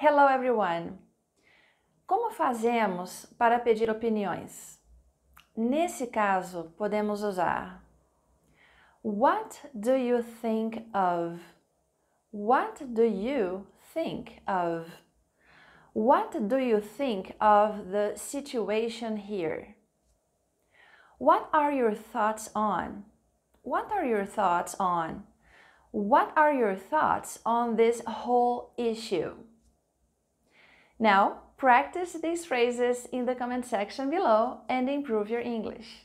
Hello everyone! Como fazemos para pedir opiniões? Nesse caso, podemos usar What do you think of? What do you think of? What do you think of the situation here? What are your thoughts on? What are your thoughts on? What are your thoughts on this whole issue? Now, practice these phrases in the comment section below and improve your English.